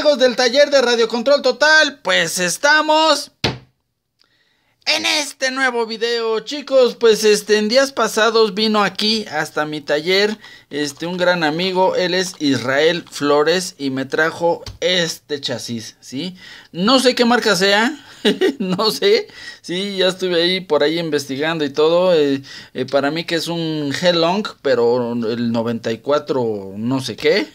amigos del taller de Radio Control Total? Pues estamos en este nuevo video, chicos. Pues este, en días pasados vino aquí hasta mi taller este, un gran amigo. Él es Israel Flores y me trajo este chasis, ¿sí? No sé qué marca sea, no sé. Sí, ya estuve ahí por ahí investigando y todo. Eh, eh, para mí que es un Hellong, pero el 94 no sé qué.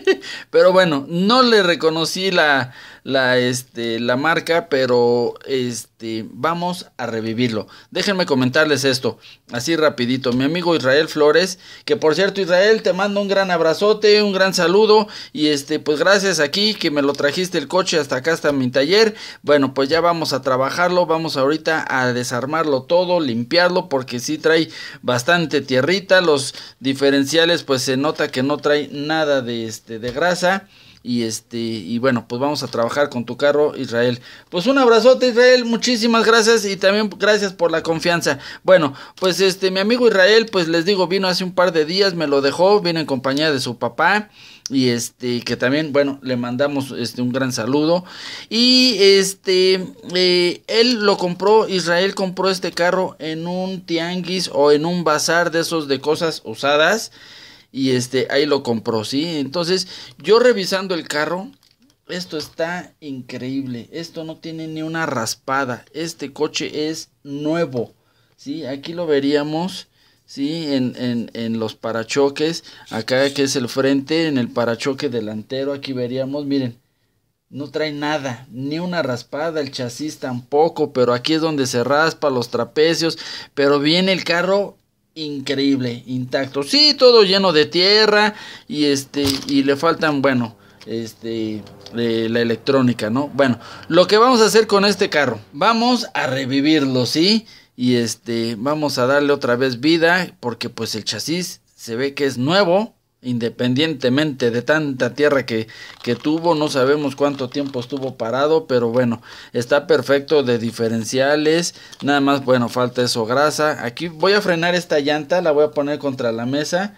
pero bueno, no le reconocí la, la, este, la marca, pero este, vamos a revivirlo. Déjenme comentarles esto, así rapidito. Mi amigo Israel Flores, que por cierto Israel, te mando un gran abrazote, un gran saludo. Y este, pues gracias aquí que me lo trajiste el coche hasta acá, hasta mi taller. Bueno, pues ya vamos a trabajarlo, vamos a a desarmarlo todo, limpiarlo porque si trae bastante tierrita, los diferenciales pues se nota que no trae nada de, este, de grasa. Y este, y bueno, pues vamos a trabajar con tu carro, Israel. Pues un abrazote, Israel, muchísimas gracias y también gracias por la confianza. Bueno, pues este, mi amigo Israel, pues les digo, vino hace un par de días, me lo dejó, vino en compañía de su papá y este que también bueno le mandamos este un gran saludo y este eh, él lo compró Israel compró este carro en un tianguis o en un bazar de esos de cosas usadas y este, ahí lo compró, ¿sí? Entonces, yo revisando el carro, esto está increíble, esto no tiene ni una raspada, este coche es nuevo, ¿sí? Aquí lo veríamos. ¿sí? En, en, los parachoques, acá que es el frente, en el parachoque delantero, aquí veríamos, miren, no trae nada, ni una raspada, el chasis tampoco, pero aquí es donde se raspa, los trapecios, pero viene el carro increíble, intacto. Sí, todo lleno de tierra y este y le faltan, bueno, este de eh, la electrónica, ¿no? Bueno, lo que vamos a hacer con este carro, vamos a revivirlo, ¿sí? Y este, vamos a darle otra vez vida porque pues el chasis se ve que es nuevo, independientemente de tanta tierra que, que, tuvo, no sabemos cuánto tiempo estuvo parado, pero bueno, está perfecto de diferenciales, nada más, bueno, falta eso, grasa, aquí voy a frenar esta llanta, la voy a poner contra la mesa,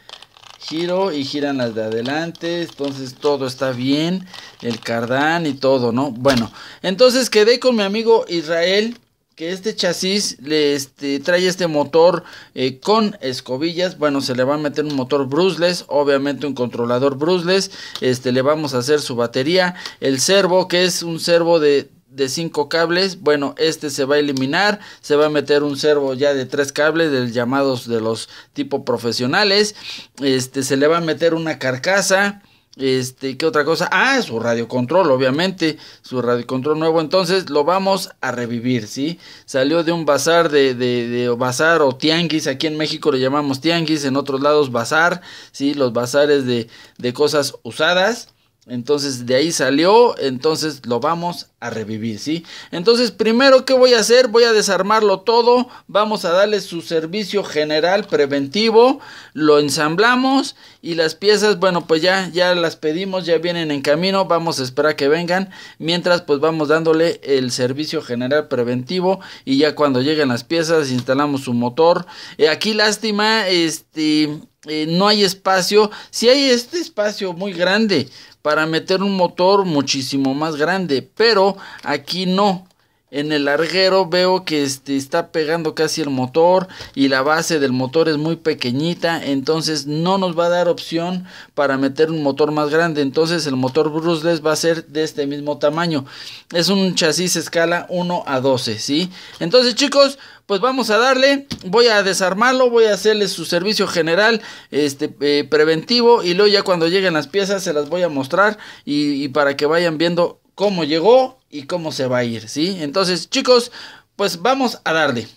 giro y giran las de adelante, entonces todo está bien, el cardán y todo, ¿no? Bueno, entonces quedé con mi amigo Israel, que este chasis le este, trae este motor eh, con escobillas. Bueno, se le va a meter un motor brushless, obviamente un controlador brushless. Este, le vamos a hacer su batería. El servo, que es un servo de 5 cables, bueno, este se va a eliminar, se va a meter un servo ya de 3 cables, del llamados de los tipo profesionales, este se le va a meter una carcasa, este, ¿qué otra cosa? Ah, su radiocontrol, obviamente, su radiocontrol nuevo. Entonces lo vamos a revivir, ¿sí? Salió de un bazar de, bazar o tianguis, aquí en México le llamamos tianguis, en otros lados bazar, ¿sí? Los bazares de, de cosas usadas. Entonces de ahí salió, entonces lo vamos revivir, ¿sí? Entonces, primero, que voy a hacer? Voy a desarmarlo todo, vamos a darle su servicio general preventivo, lo ensamblamos y las piezas, bueno, pues ya, ya las pedimos, ya vienen en camino, vamos a esperar que vengan, mientras pues vamos dándole el servicio general preventivo y ya cuando lleguen las piezas instalamos su motor. Eh, aquí lástima, este... Eh, no hay espacio. Si hay este espacio muy grande para meter un motor muchísimo más grande, pero aquí no. En el larguero veo que este, está pegando casi el motor y la base del motor es muy pequeñita, entonces no nos va a dar opción para meter un motor más grande, entonces el motor Bruce Les va a ser de este mismo tamaño. Es un chasis escala 1 a 12, ¿sí? Entonces chicos, pues vamos a darle, voy a desarmarlo, voy a hacerle su servicio general, este, eh, preventivo y luego ya cuando lleguen las piezas se las voy a mostrar y, y para que vayan viendo cómo llegó y cómo se va a ir, ¿sí? Entonces, chicos, pues vamos a darle.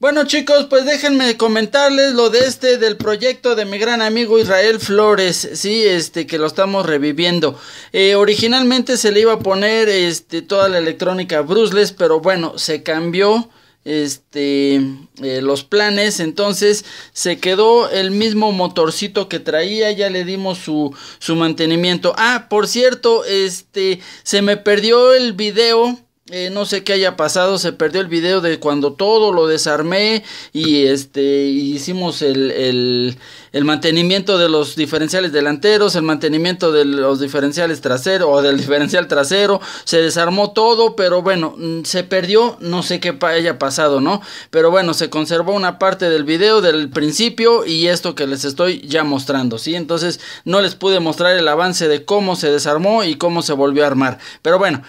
Bueno chicos, pues déjenme comentarles lo de este del proyecto de mi gran amigo Israel Flores, sí, este que lo estamos reviviendo. Eh, originalmente se le iba a poner este toda la electrónica Brusles, pero bueno, se cambió este, eh, los planes. Entonces se quedó el mismo motorcito que traía. Ya le dimos su, su mantenimiento. Ah, por cierto, este, se me perdió el video eh, no sé qué haya pasado, se perdió el video de cuando todo lo desarmé y este hicimos el, el, el mantenimiento de los diferenciales delanteros, el mantenimiento de los diferenciales traseros o del diferencial trasero, se desarmó todo, pero bueno, mm, se perdió, no sé qué haya pasado, ¿no? Pero bueno, se conservó una parte del video del principio y esto que les estoy ya mostrando, ¿sí? Entonces no les pude mostrar el avance de cómo se desarmó y cómo se volvió a armar, pero bueno.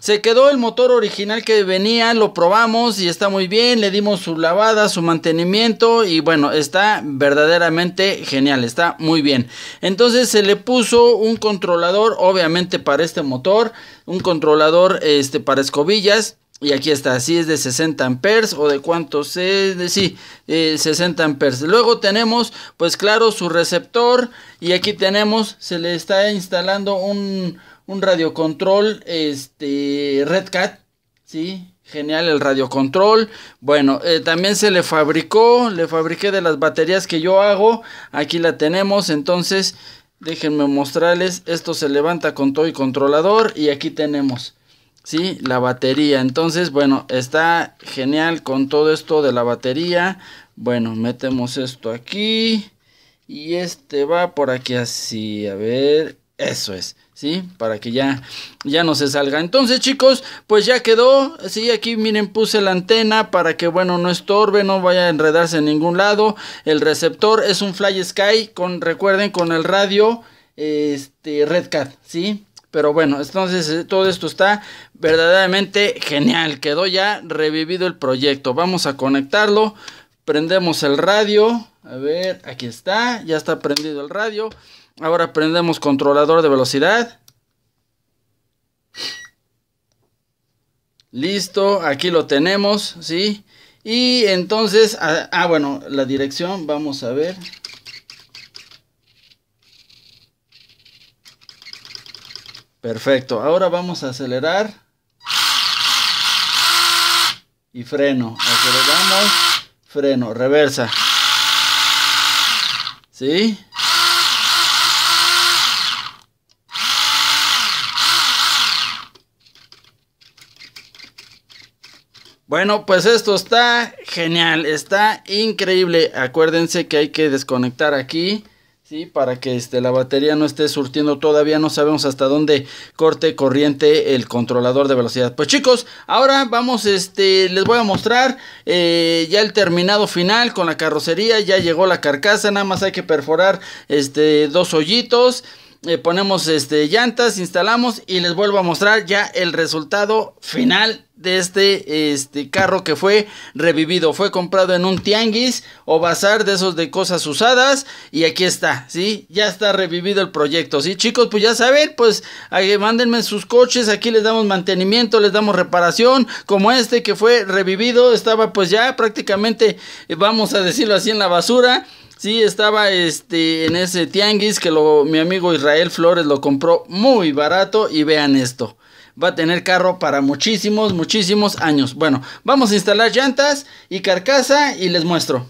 Se quedó el motor original que venía, lo probamos y está muy bien, le dimos su lavada, su mantenimiento y bueno, está verdaderamente genial, está muy bien. Entonces se le puso un controlador, obviamente para este motor, un controlador este, para escobillas. Y aquí está, si es de 60 amperes o de cuántos es, de, sí, 60 eh, amperes. Luego tenemos, pues claro, su receptor y aquí tenemos, se le está instalando un, un radiocontrol, este, Red Cat, ¿sí? Genial el radiocontrol. Bueno, eh, también se le fabricó, le fabriqué de las baterías que yo hago. Aquí la tenemos, entonces déjenme mostrarles. Esto se levanta con todo y controlador y aquí tenemos, ¿sí? La batería. Entonces, bueno, está genial con todo esto de la batería. Bueno, metemos esto aquí y este va por aquí así. A ver, eso es. ¿sí? Para que ya, ya no se salga. Entonces, chicos, pues ya quedó, ¿sí? Aquí, miren, puse la antena para que, bueno, no estorbe, no vaya a enredarse en ningún lado. El receptor es un Fly Sky, con, recuerden, con el radio, este, Redcat, ¿sí? Pero bueno, entonces eh, todo esto está verdaderamente genial. Quedó ya revivido el proyecto. Vamos a conectarlo. Prendemos el radio. A ver, aquí está. Ya está prendido el radio. Ahora prendemos controlador de velocidad. Listo, aquí lo tenemos, ¿sí? Y entonces, ah, bueno, la dirección, vamos a ver. Perfecto, ahora vamos a acelerar. Y freno, aceleramos, freno, reversa. ¿Sí? Bueno, pues esto está genial, está increíble. Acuérdense que hay que desconectar aquí, ¿sí? Para que este, la batería no esté surtiendo. Todavía no sabemos hasta dónde corte corriente el controlador de velocidad. Pues chicos, ahora vamos, este, les voy a mostrar eh, ya el terminado final con la carrocería. Ya llegó la carcasa, nada más hay que perforar este, dos hoyitos. Eh, ponemos este, llantas, instalamos y les vuelvo a mostrar ya el resultado final de este, este carro que fue revivido. Fue comprado en un tianguis o bazar de esos de cosas usadas y aquí está, ¿sí? Ya está revivido el proyecto, ¿sí? Chicos, pues ya saben, pues mándenme sus coches, aquí les damos mantenimiento, les damos reparación, como este que fue revivido, estaba pues ya prácticamente, eh, vamos a decirlo así, en la basura. Sí, estaba este en ese tianguis que mi amigo Israel Flores lo compró muy barato y vean esto. Va a tener carro para muchísimos, muchísimos años. Bueno, vamos a instalar llantas y carcasa y les muestro.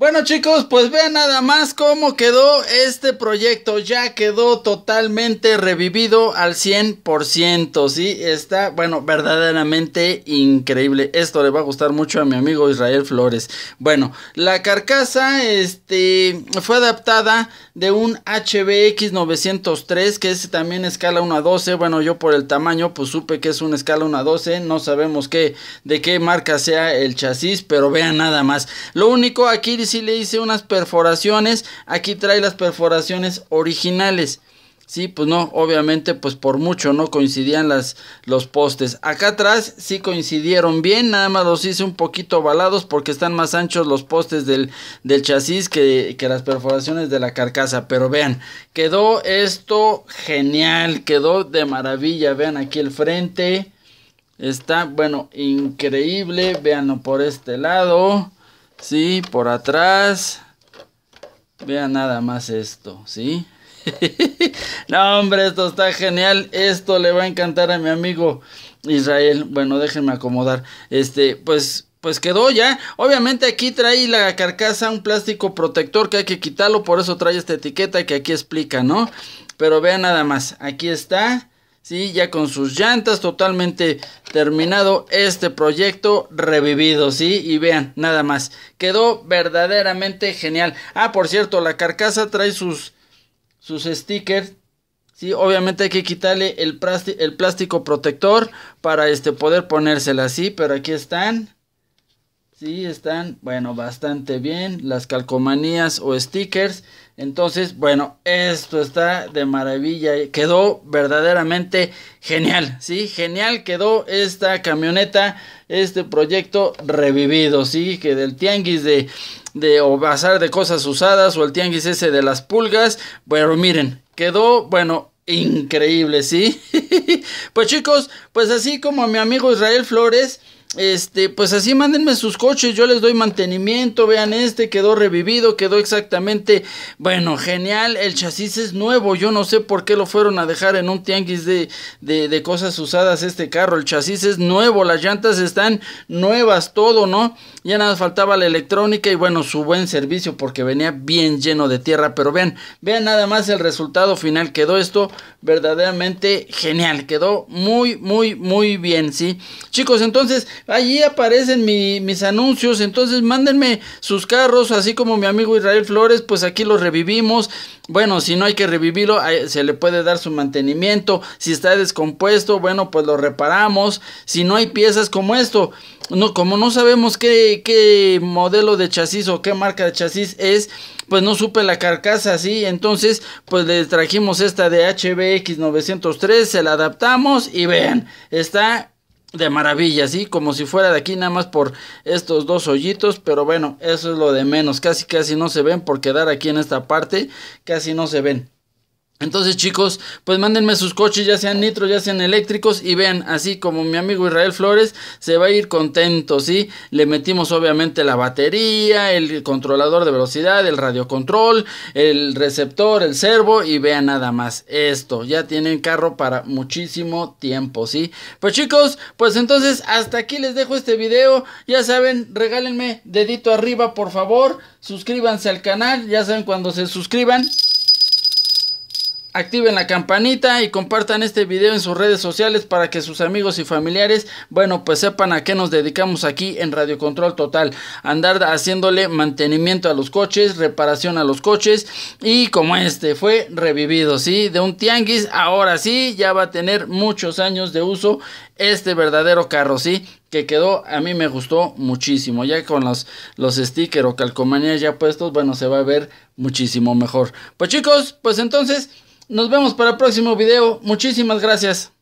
Bueno chicos, pues vean nada más cómo quedó este proyecto, ya quedó totalmente revivido al 100%, ¿sí? Está, bueno, verdaderamente increíble, esto le va a gustar mucho a mi amigo Israel Flores. Bueno, la carcasa, este, fue adaptada de un HBX 903, que es también escala 1 a 12, bueno, yo por el tamaño, pues supe que es una escala 1 a 12, no sabemos qué, de qué marca sea el chasis, pero vean nada más. Lo único aquí dice sí le hice unas perforaciones. Aquí trae las perforaciones originales. Sí, pues no, obviamente pues por mucho no coincidían las, los postes. Acá atrás sí coincidieron bien, nada más los hice un poquito ovalados porque están más anchos los postes del, chasis que, que, las perforaciones de la carcasa. Pero vean, quedó esto genial, quedó de maravilla. Vean aquí el frente, está bueno, increíble, veanlo por este lado. Sí, por atrás. Vean nada más esto, ¿sí? no, hombre, esto está genial. Esto le va a encantar a mi amigo Israel. Bueno, déjenme acomodar. Este, pues pues quedó ya. Obviamente aquí trae la carcasa un plástico protector que hay que quitarlo, por eso trae esta etiqueta que aquí explica, ¿no? Pero vean nada más, aquí está. ¿sí? Ya con sus llantas totalmente terminado este proyecto revivido, ¿sí? Y vean, nada más, quedó verdaderamente genial. Ah, por cierto, la carcasa trae sus, sus stickers. Sí, obviamente hay que quitarle el, el plástico protector para este, poder ponérsela así, pero aquí están. Sí, están, bueno, bastante bien. Las calcomanías o stickers. Entonces, bueno, esto está de maravilla. Quedó verdaderamente genial. Sí, genial quedó esta camioneta, este proyecto revivido. Sí, que del tianguis de, de o bazar de cosas usadas o el tianguis ese de las pulgas. Bueno, miren, quedó, bueno, increíble, ¿sí? pues chicos, pues así como mi amigo Israel Flores. Este, pues así mándenme sus coches, yo les doy mantenimiento, vean este, quedó revivido, quedó exactamente, bueno, genial, el chasis es nuevo, yo no sé por qué lo fueron a dejar en un tianguis de, de, cosas usadas este carro, el chasis es nuevo, las llantas están nuevas, todo, ¿no? Ya nada faltaba la electrónica y bueno, su buen servicio porque venía bien lleno de tierra, pero vean, vean nada más el resultado final, quedó esto verdaderamente genial, quedó muy, muy, muy bien, ¿sí? Chicos, entonces Allí aparecen mis anuncios. Entonces mándenme sus carros, así como mi amigo Israel Flores, pues aquí los revivimos. Bueno, si no hay que revivirlo, se le puede dar su mantenimiento. Si está descompuesto, bueno, pues lo reparamos. Si no hay piezas como esto, no, como no sabemos qué, modelo de chasis o qué marca de chasis es, pues no supe la carcasa así. Entonces, pues le trajimos esta de HBX 903, se la adaptamos y vean, está de maravilla, ¿sí? Como si fuera de aquí nada más por estos dos hoyitos, pero bueno, eso es lo de menos, casi casi no se ven por quedar aquí en esta parte, casi no se ven. Entonces chicos, pues mándenme sus coches, ya sean nitro, ya sean eléctricos y vean, así como mi amigo Israel Flores se va a ir contento, ¿sí? Le metimos obviamente la batería, el controlador de velocidad, el radiocontrol, el receptor, el servo y vean nada más esto, ya tienen carro para muchísimo tiempo, ¿sí? Pues chicos, pues entonces hasta aquí les dejo este video, ya saben, regálenme dedito arriba por favor, suscríbanse al canal, ya saben cuando se suscriban Activen la campanita y compartan este video en sus redes sociales para que sus amigos y familiares, bueno, pues sepan a qué nos dedicamos aquí en Radio Control Total. Andar haciéndole mantenimiento a los coches, reparación a los coches y como este fue revivido, ¿sí? De un tianguis, ahora sí, ya va a tener muchos años de uso este verdadero carro, ¿sí? que quedó, a mí me gustó muchísimo. Ya con los, los stickers o calcomanías ya puestos, bueno, se va a ver muchísimo mejor. Pues chicos, pues entonces nos vemos para el próximo video. Muchísimas gracias.